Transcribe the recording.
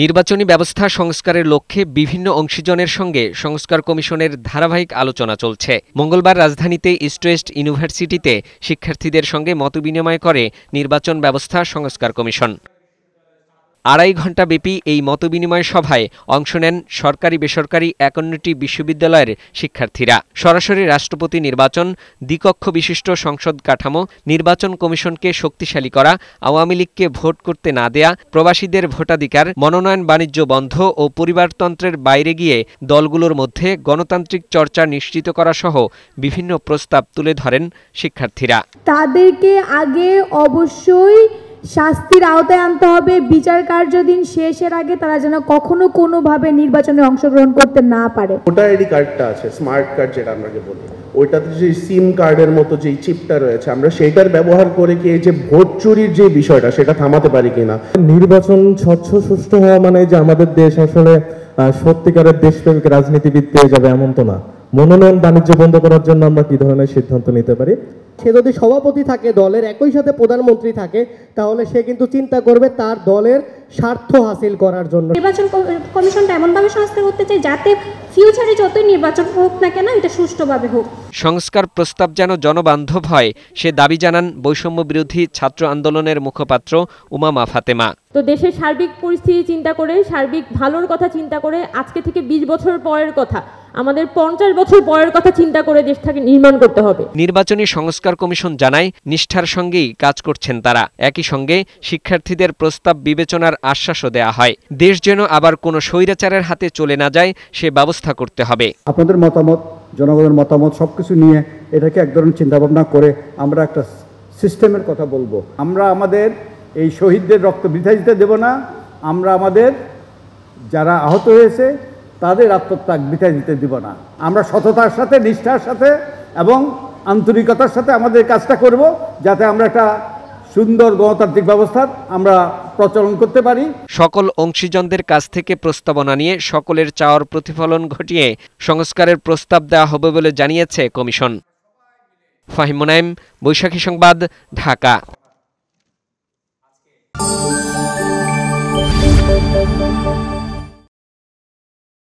নির্বাচনী ব্যবস্থা সংস্কারের লক্ষ্যে বিভিন্ন অংশীজনের সঙ্গে সংস্কার কমিশনের ধারাবাহিক আলোচনা চলছে মঙ্গলবার রাজধানীতে ইস্টওয়েস্ট ইউনিভার্সিটিতে শিক্ষার্থীদের সঙ্গে মতবিনিময় করে নির্বাচন ব্যবস্থা সংস্কার কমিশন আড়াই ঘণ্টা ব্যাপী এই মতবিনিময় সভায় অংশ নেন সরকারি বেসরকারি একান্নটি বিশ্ববিদ্যালয়ের শিক্ষার্থীরা সরাসরি রাষ্ট্রপতি নির্বাচন দ্বিকক্ষ বিশিষ্ট সংসদ কাঠামো নির্বাচন কমিশনকে শক্তিশালী করা আওয়ামী লীগকে ভোট করতে না দেয়া প্রবাসীদের ভোটাধিকার মনোনয়ন বাণিজ্য বন্ধ ও পরিবারতন্ত্রের বাইরে গিয়ে দলগুলোর মধ্যে গণতান্ত্রিক চর্চা নিশ্চিত করা সহ বিভিন্ন প্রস্তাব তুলে ধরেন শিক্ষার্থীরা তাদেরকে আগে অবশ্যই শাস্তির আওতায় আনতে হবে বিচার কার্যদিন শেষের আগে তারা যেন কখনো কোনোভাবে নির্বাচনে অংশগ্রহণ করতে না পারে ভোটার আইডি কার্ডটা আছে স্মার্ট কার্ড যেটা আমরা বলি ওইটাতে যে সিম কার্ডের মতো যে চিপটা রয়েছে আমরা সেটার ব্যবহার করে কি এই যে ভোট চুরির যে বিষয়টা সেটা থামাতে পারি কিনা নির্বাচন স্বচ্ছ সুষ্ঠু হওয়া মানে যে আমাদের দেশ আসলে সত্যিকারের দেশপ্রেমিক রাজনীতিবিদ পেয়ে যাবে এমন তো না মনোনয়ন বাণিজ্য বন্ধ করার জন্য আমরা কি ধরনের সিদ্ধান্ত নিতে পারি সে যদি সভাপতি থাকে দলের একই সাথে প্রধানমন্ত্রী থাকে তাহলে সে কিন্তু চিন্তা করবে তার দলের স্বার্থ হাসিল করার জন্য নির্বাচন কমিশনটা এমনভাবে সংস্কার করতে চাই যাতে ফিউচারে যতই নির্বাচন হোক না কেন এটা সুষ্ঠুভাবে হোক সংস্কার প্রস্তাব যেন জনবান্ধব হয় সে দাবি জানান বৈষম্য বিরোধী ছাত্র আন্দোলনের মুখপাত্র উমামা ফাতেমা তো দেশের সার্বিক পরিস্থিতি চিন্তা করে সার্বিক ভালোর কথা চিন্তা করে আজকে থেকে বিশ বছর পরের কথা আমাদের পঞ্চাশ বছর পরের কথা চিন্তা করে দেশটাকে নির্মাণ করতে হবে নির্বাচনী সংস্কার সংস্কার কমিশন জানায় নিষ্ঠার সঙ্গেই কাজ করছেন তারা একই সঙ্গে শিক্ষার্থীদের প্রস্তাব বিবেচনার আশ্বাসও দেয়া হয় দেশ যেন আবার কোনো স্বৈরাচারের হাতে চলে না যায় সে ব্যবস্থা করতে হবে আপনাদের মতামত জনগণের মতামত সব কিছু নিয়ে এটাকে এক ধরনের চিন্তাভাবনা করে আমরা একটা সিস্টেমের কথা বলবো আমরা আমাদের এই শহীদদের রক্ত বৃথা দিতে দেব না আমরা আমাদের যারা আহত হয়েছে তাদের আত্মত্যাগ বিতাই দিতে দিব না আমরা সততার সাথে নিষ্ঠার সাথে এবং আন্তরিকতার সাথে আমাদের কাজটা করব যাতে আমরা একটা সুন্দর গণতান্ত্রিক ব্যবস্থা আমরা প্রচলন করতে পারি সকল অংশীজনদের কাছ থেকে প্রস্তাবনা নিয়ে সকলের চাওয়ার প্রতিফলন ঘটিয়ে সংস্কারের প্রস্তাব দেওয়া হবে বলে জানিয়েছে কমিশন ফাহিম মুনাইম বৈশাখী সংবাদ ঢাকা